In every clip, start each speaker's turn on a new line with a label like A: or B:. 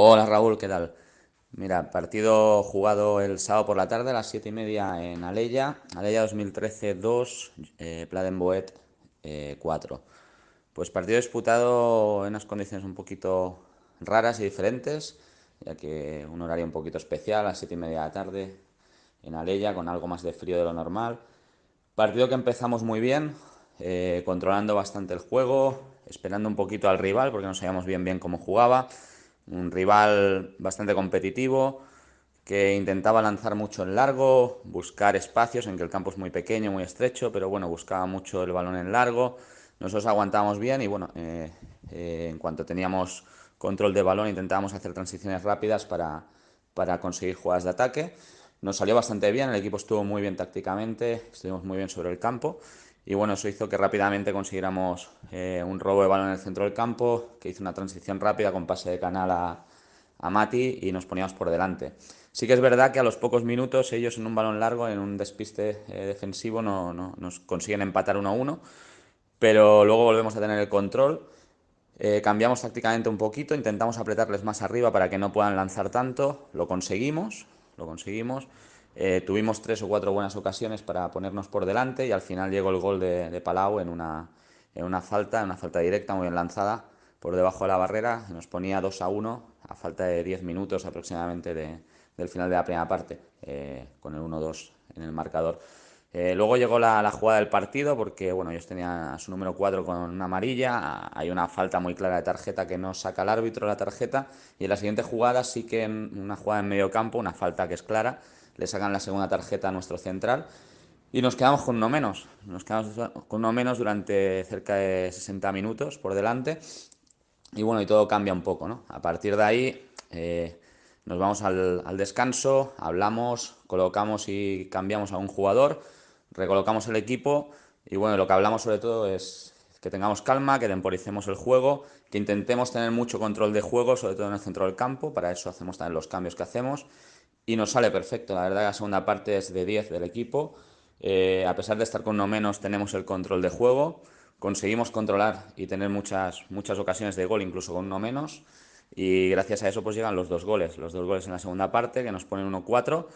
A: Hola Raúl, ¿qué tal? Mira, partido jugado el sábado por la tarde a las 7 y media en Aleya. Aleya 2013-2, eh, Pladenboet eh, 4. Pues partido disputado en unas condiciones un poquito raras y diferentes, ya que un horario un poquito especial, a las 7 y media de la tarde en Aleya, con algo más de frío de lo normal. Partido que empezamos muy bien, eh, controlando bastante el juego, esperando un poquito al rival, porque no sabíamos bien bien cómo jugaba un rival bastante competitivo que intentaba lanzar mucho en largo, buscar espacios en que el campo es muy pequeño, muy estrecho, pero bueno, buscaba mucho el balón en largo. Nosotros aguantábamos bien y bueno, eh, eh, en cuanto teníamos control de balón intentábamos hacer transiciones rápidas para, para conseguir jugadas de ataque. Nos salió bastante bien, el equipo estuvo muy bien tácticamente, estuvimos muy bien sobre el campo y bueno, eso hizo que rápidamente consiguiéramos eh, un robo de balón en el centro del campo, que hizo una transición rápida con pase de canal a, Mati y nos poníamos por delante. Sí que es verdad que a los pocos minutos ellos en un balón largo, en un despiste eh, defensivo, no, nos consiguen empatar uno a uno, pero luego volvemos a tener el control. Eh, cambiamos tácticamente un poquito, intentamos apretarles más arriba para que no puedan lanzar tanto, lo conseguimos, lo conseguimos. Eh, tuvimos tres o cuatro buenas ocasiones para ponernos por delante y al final llegó el gol de, Palau en una, falta, en una falta directa muy bien lanzada por debajo de la barrera. Nos ponía 2 a 1 a falta de 10 minutos aproximadamente del final de la primera parte, eh, con el 1-2 en el marcador. Eh, luego llegó la, la, jugada del partido porque bueno, ellos tenían a su número 4 con una amarilla, hay una falta muy clara de tarjeta que no saca el árbitro la tarjeta y en la siguiente jugada sí que una jugada en medio campo, una falta que es clara, le sacan la segunda tarjeta a nuestro central y nos quedamos con uno menos. Nos quedamos con uno menos durante cerca de 60 minutos por delante y bueno, y todo cambia un poco, A partir de ahí eh, nos vamos al, descanso, hablamos, colocamos y cambiamos a un jugador, recolocamos el equipo y bueno, lo que hablamos sobre todo es que tengamos calma, que temporicemos el juego, que intentemos tener mucho control de juego, sobre todo en el centro del campo, para eso hacemos también los cambios que hacemos y nos sale perfecto. La verdad la segunda parte es de 10 del equipo. Eh, a pesar de estar con uno menos, tenemos el control de juego. Conseguimos controlar y tener muchas, muchas ocasiones de gol, incluso con no menos. Y gracias a eso pues llegan los dos goles. Los dos goles en la segunda parte, que nos ponen 1-4.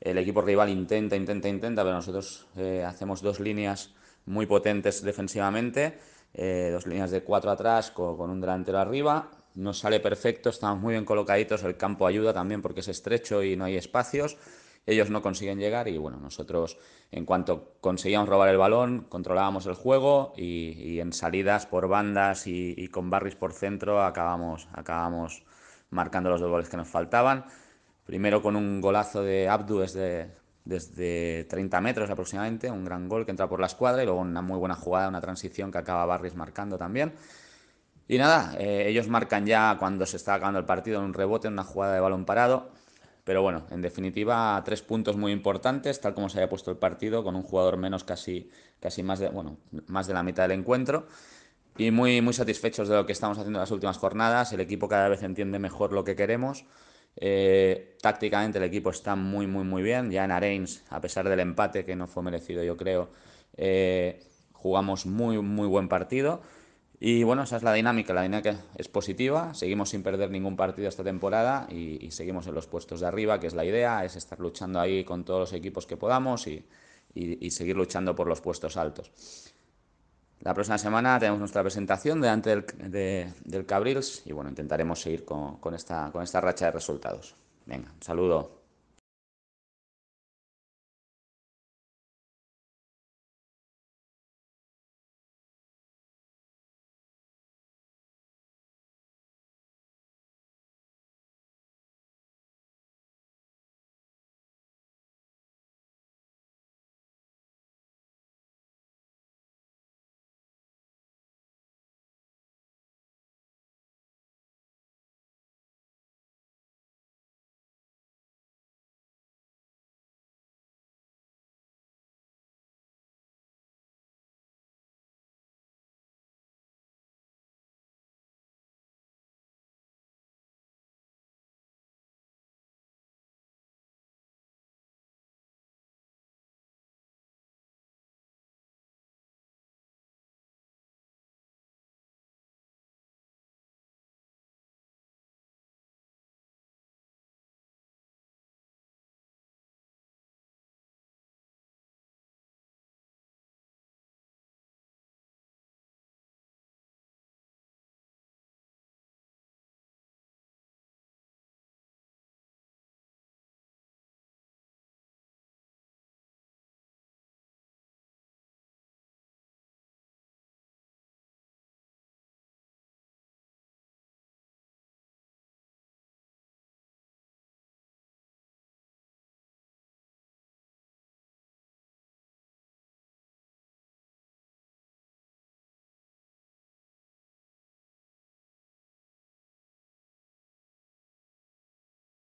A: El equipo rival intenta, intenta, intenta, pero nosotros eh, hacemos dos líneas muy potentes defensivamente. Eh, dos líneas de cuatro atrás con un delantero arriba nos sale perfecto, estamos muy bien colocaditos, el campo ayuda también porque es estrecho y no hay espacios. Ellos no consiguen llegar y bueno, nosotros en cuanto conseguíamos robar el balón, controlábamos el juego y, en salidas por bandas y, con barris por centro acabamos, acabamos marcando los dos goles que nos faltaban. Primero con un golazo de Abdu desde, desde 30 metros aproximadamente, un gran gol que entra por la escuadra y luego una muy buena jugada, una transición que acaba Barris marcando también. Y nada, eh, ellos marcan ya cuando se está acabando el partido en un rebote, en una jugada de balón parado. Pero bueno, en definitiva, tres puntos muy importantes, tal como se haya puesto el partido, con un jugador menos casi, casi más, de, bueno, más de la mitad del encuentro. Y muy, muy satisfechos de lo que estamos haciendo en las últimas jornadas. El equipo cada vez entiende mejor lo que queremos. Eh, tácticamente el equipo está muy, muy, muy bien. Ya en Arens, a pesar del empate que no fue merecido, yo creo, eh, jugamos muy, muy buen partido. Y bueno, esa es la dinámica. La dinámica es positiva, seguimos sin perder ningún partido esta temporada y, seguimos en los puestos de arriba, que es la idea, es estar luchando ahí con todos los equipos que podamos y, seguir luchando por los puestos altos. La próxima semana tenemos nuestra presentación delante del, Cabrils y bueno, intentaremos seguir con, esta, con esta racha de resultados. Venga, un saludo.